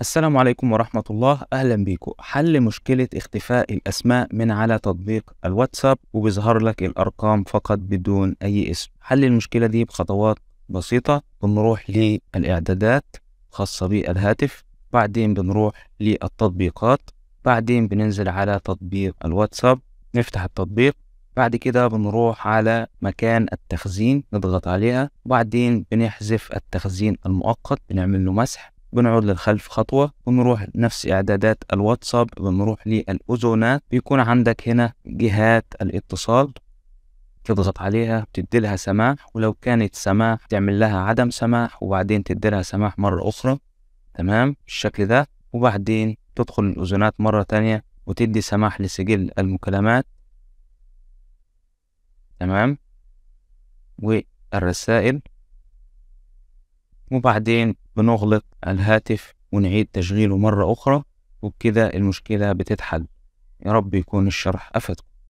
السلام عليكم ورحمة الله أهلا بيكم حل مشكلة اختفاء الأسماء من على تطبيق الواتساب وبيظهر لك الأرقام فقط بدون أي اسم حل المشكلة دي بخطوات بسيطة بنروح للإعدادات خاصة بالهاتف بعدين بنروح للتطبيقات بعدين بننزل على تطبيق الواتساب نفتح التطبيق بعد كده بنروح على مكان التخزين نضغط عليها بعدين بنحذف التخزين المؤقت بنعمل له مسح بنعود للخلف خطوة ونروح نفس إعدادات الواتساب بنروح للأذونات بيكون عندك هنا جهات الاتصال تضغط عليها تدي لها سماح ولو كانت سماح تعمل لها عدم سماح وبعدين تدي لها سماح مرة أخرى تمام بالشكل ده وبعدين تدخل الأذونات مرة تانية وتدي سماح لسجل المكالمات تمام والرسائل وبعدين بنغلق الهاتف ونعيد تشغيله مرة أخرى وبكده المشكلة بتتحل يا رب يكون الشرح أفدكم